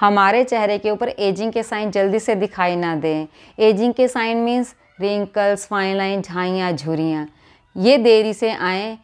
हमारे चेहरे के ऊपर एजिंग के साइन जल्दी से दिखाई ना दें एजिंग के sign means wrinkles fine line झाइयाँ झुरियाँ ये देरी से आएँ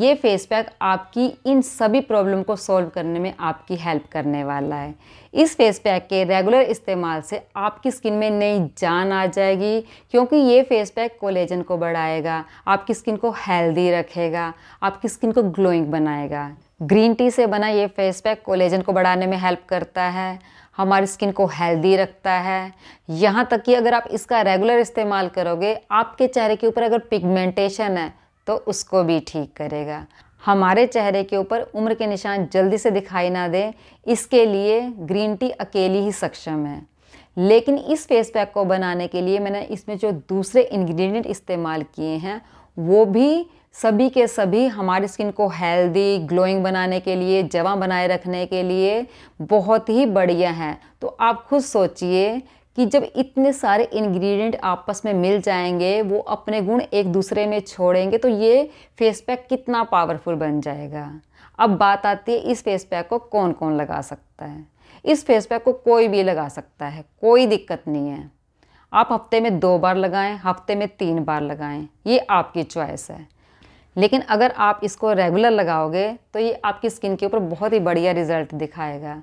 ये फेस पैक आपकी इन सभी प्रॉब्लम को सॉल्व करने में आपकी हेल्प करने वाला है इस फेस पैक के रेगुलर इस्तेमाल से आपकी स्किन में नई जान आ जाएगी क्योंकि ये फेस पैक कोलेजन को बढ़ाएगा आपकी स्किन को हेल्दी रखेगा आपकी स्किन को ग्लोइंग बनाएगा ग्रीन टी से बना ये फेस पैक कोलेजन को बढ़ाने में हेल्प करता है हमारी स्किन को हेल्दी रखता है यहाँ तक कि अगर आप इसका रेगुलर इस्तेमाल करोगे आपके चेहरे के ऊपर अगर पिगमेंटेशन है तो उसको भी ठीक करेगा हमारे चेहरे के ऊपर उम्र के निशान जल्दी से दिखाई ना दें इसके लिए ग्रीन टी अकेली ही सक्षम है लेकिन इस फेस पैक को बनाने के लिए मैंने इसमें जो दूसरे इंग्रेडिएंट इस्तेमाल किए हैं वो भी सभी के सभी हमारी स्किन को हेल्दी ग्लोइंग बनाने के लिए जवा बनाए रखने के लिए बहुत ही बढ़िया है तो आप खुद सोचिए कि जब इतने सारे इंग्रेडिएंट आपस में मिल जाएंगे वो अपने गुण एक दूसरे में छोड़ेंगे तो ये फेस पैक कितना पावरफुल बन जाएगा अब बात आती है इस फेस पैक को कौन कौन लगा सकता है इस फेस पैक को कोई भी लगा सकता है कोई दिक्कत नहीं है आप हफ्ते में दो बार लगाएं हफ्ते में तीन बार लगाएं ये आपकी चॉइस है लेकिन अगर आप इसको रेगुलर लगाओगे तो ये आपकी स्किन के ऊपर बहुत ही बढ़िया रिजल्ट दिखाएगा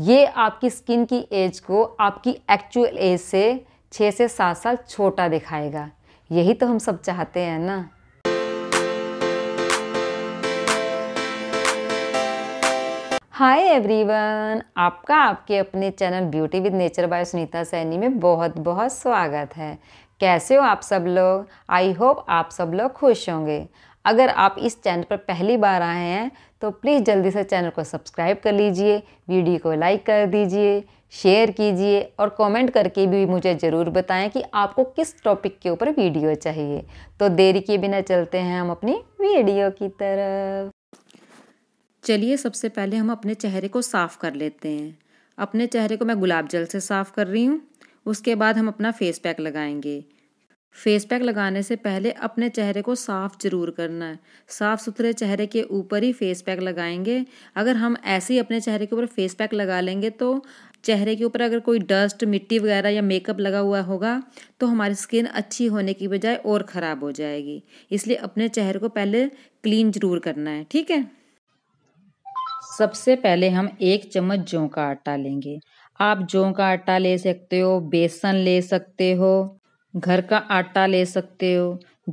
ये आपकी स्किन की एज को आपकी एक्चुअल एज से छः से सात साल छोटा दिखाएगा यही तो हम सब चाहते हैं ना हाय एवरीवन आपका आपके अपने channel beauty with nature by Sunita Saini में बहुत बहुत स्वागत है कैसे हो आप सब लोग आई होप आप सब लोग खुश होंगे अगर आप इस चैनल पर पहली बार आए हैं तो प्लीज़ जल्दी से चैनल को सब्सक्राइब कर लीजिए वीडियो को लाइक कर दीजिए शेयर कीजिए और कमेंट करके भी मुझे ज़रूर बताएं कि आपको किस टॉपिक के ऊपर वीडियो चाहिए तो देरी के बिना चलते हैं हम अपनी वीडियो की तरफ चलिए सबसे पहले हम अपने चेहरे को साफ़ कर लेते हैं अपने चेहरे को मैं गुलाब जल से साफ़ कर रही हूँ उसके बाद हम अपना फेस पैक लगाएंगे फेस पैक लगाने से पहले अपने चेहरे को साफ़ जरूर करना है साफ़ सुथरे चेहरे के ऊपर ही फेस पैक लगाएंगे अगर हम ऐसे ही अपने चेहरे के ऊपर फेस पैक लगा लेंगे तो चेहरे के ऊपर अगर कोई डस्ट मिट्टी वगैरह या मेकअप लगा हुआ होगा तो हमारी स्किन अच्छी होने की बजाय और ख़राब हो जाएगी इसलिए अपने चेहरे को पहले क्लीन जरूर करना है ठीक है सबसे पहले हम एक चम्मच जौ का आटा लेंगे आप जौ का आटा ले सकते हो बेसन ले सकते हो घर का आटा ले सकते हो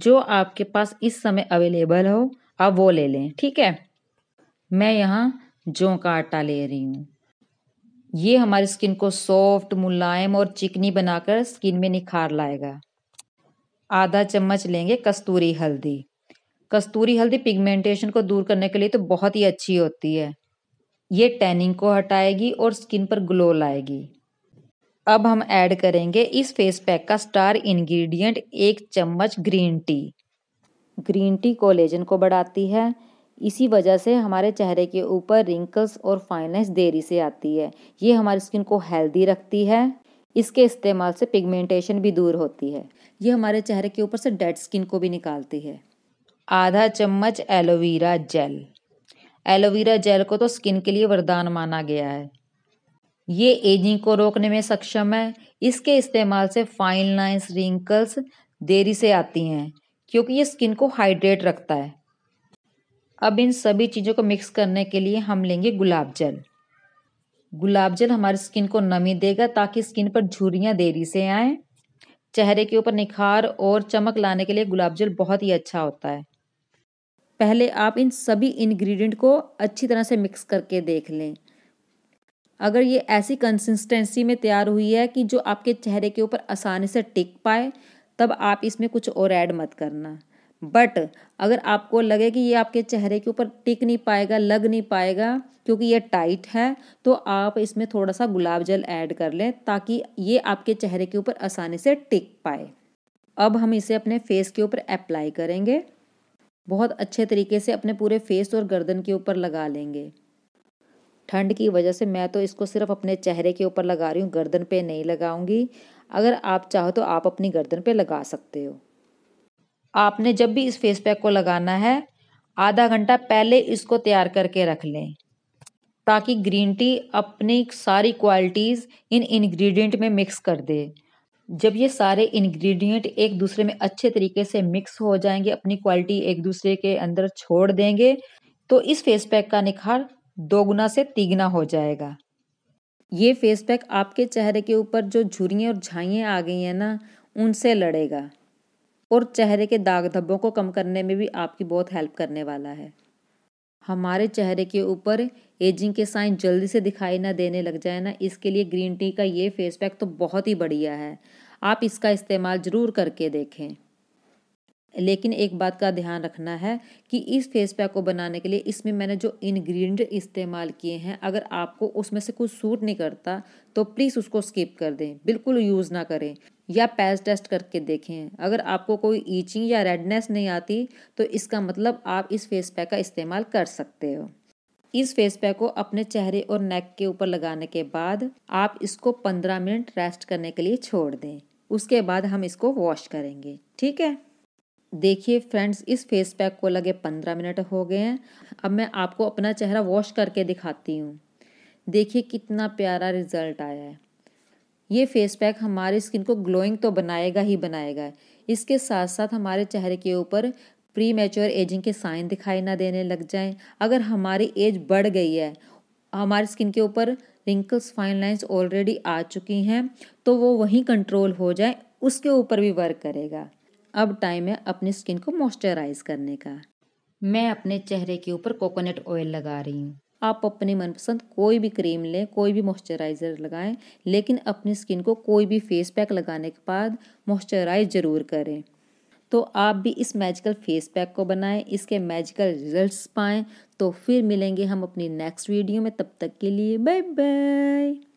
जो आपके पास इस समय अवेलेबल हो आप वो ले लें ठीक है मैं यहाँ जौ का आटा ले रही हूँ ये हमारी स्किन को सॉफ्ट मुलायम और चिकनी बनाकर स्किन में निखार लाएगा आधा चम्मच लेंगे कस्तूरी हल्दी कस्तूरी हल्दी पिगमेंटेशन को दूर करने के लिए तो बहुत ही अच्छी होती है ये टैनिंग को हटाएगी और स्किन पर ग्लो लाएगी अब हम ऐड करेंगे इस फेस पैक का स्टार इंग्रेडिएंट एक चम्मच green tea green tea collagen को बढ़ाती है इसी वजह से हमारे चेहरे के ऊपर रिंकल्स और फाइननेस देरी से आती है ये हमारी स्किन को हेल्दी रखती है इसके इस्तेमाल से पिगमेंटेशन भी दूर होती है ये हमारे चेहरे के ऊपर से डेड स्किन को भी निकालती है आधा चम्मच एलोवेरा जेल एलोवेरा जेल को तो स्किन के लिए वरदान माना गया है ये एजिंग को रोकने में सक्षम है इसके इस्तेमाल से फाइन लाइन्स रिंकल्स देरी से आती हैं क्योंकि ये स्किन को हाइड्रेट रखता है अब इन सभी चीज़ों को मिक्स करने के लिए हम लेंगे गुलाब जल गुलाब जल हमारी स्किन को नमी देगा ताकि स्किन पर झुरियाँ देरी से आएँ चेहरे के ऊपर निखार और चमक लाने के लिए गुलाब जल बहुत ही अच्छा होता है पहले आप इन सभी इंग्रेडिएंट को अच्छी तरह से मिक्स करके देख लें अगर ये ऐसी कंसिस्टेंसी में तैयार हुई है कि जो आपके चेहरे के ऊपर आसानी से टिक पाए तब आप इसमें कुछ और ऐड मत करना बट अगर आपको लगे कि ये आपके चेहरे के ऊपर टिक नहीं पाएगा लग नहीं पाएगा क्योंकि ये टाइट है तो आप इसमें थोड़ा सा गुलाब जल ऐड कर लें ताकि ये आपके चेहरे के ऊपर आसानी से टिक पाए अब हम इसे अपने फेस के ऊपर अप्लाई करेंगे बहुत अच्छे तरीके से अपने पूरे फेस और गर्दन के ऊपर लगा लेंगे ठंड की वजह से मैं तो इसको सिर्फ अपने चेहरे के ऊपर लगा रही हूँ गर्दन पे नहीं लगाऊंगी अगर आप चाहो तो आप अपनी गर्दन पे लगा सकते हो आपने जब भी इस फेस पैक को लगाना है आधा घंटा पहले इसको तैयार करके रख लें ताकि ग्रीन टी अपनी सारी क्वालिटीज़ इन इंग्रेडिएंट में मिक्स कर दे जब ये सारे इंग्रेडिएंट एक दूसरे में अच्छे तरीके से मिक्स हो जाएंगे अपनी क्वालिटी एक दूसरे के अंदर छोड़ देंगे तो इस फेस पैक का निखार दोगुना से तिगुना हो जाएगा ये फेस पैक आपके चेहरे के ऊपर जो झुरियाँ और झाइयाँ आ गई हैं ना उनसे लड़ेगा और चेहरे के दाग धब्बों को कम करने में भी आपकी बहुत हेल्प करने वाला है हमारे चेहरे के ऊपर एजिंग के साइन जल्दी से दिखाई ना देने लग जाए ना इसके लिए ग्रीन टी का ये फेस पैक तो बहुत ही बढ़िया है आप इसका इस्तेमाल ज़रूर करके देखें लेकिन एक बात का ध्यान रखना है कि इस फेस पैक को बनाने के लिए इसमें मैंने जो इंग्रेडिएंट इस्तेमाल किए हैं अगर आपको उसमें से कुछ सूट नहीं करता तो प्लीज़ उसको स्किप कर दें बिल्कुल यूज़ ना करें या पैच टेस्ट करके देखें अगर आपको कोई ईचिंग या रेडनेस नहीं आती तो इसका मतलब आप इस फेस पैक का इस्तेमाल कर सकते हो इस फेस पैक को अपने चेहरे और नेक के ऊपर लगाने के बाद आप इसको पंद्रह मिनट रेस्ट करने के लिए छोड़ दें उसके बाद हम इसको वॉश करेंगे ठीक है देखिए फ्रेंड्स इस फेस पैक को लगे पंद्रह मिनट हो गए हैं अब मैं आपको अपना चेहरा वॉश करके दिखाती हूँ देखिए कितना प्यारा रिजल्ट आया है ये फेस पैक हमारी स्किन को ग्लोइंग तो बनाएगा ही बनाएगा इसके साथ साथ हमारे चेहरे के ऊपर प्री मेच्योर एजिंग के साइन दिखाई ना देने लग जाएं अगर हमारी एज बढ़ गई है हमारी स्किन के ऊपर रिंकल्स फाइन लाइंस ऑलरेडी आ चुकी हैं तो वो वहीं कंट्रोल हो जाए उसके ऊपर भी वर्क करेगा अब टाइम है अपनी स्किन को मॉइस्चराइज करने का मैं अपने चेहरे के ऊपर कोकोनट ऑयल लगा रही हूँ आप अपनी मनपसंद कोई भी क्रीम लें कोई भी मॉइस्चराइज़र लगाएं लेकिन अपनी स्किन को कोई भी फेस पैक लगाने के बाद मॉइस्चराइज ज़रूर करें तो आप भी इस मैजिकल फेस पैक को बनाएं इसके मैजिकल रिजल्ट्स पाएं तो फिर मिलेंगे हम अपनी नेक्स्ट वीडियो में तब तक के लिए बाय बाय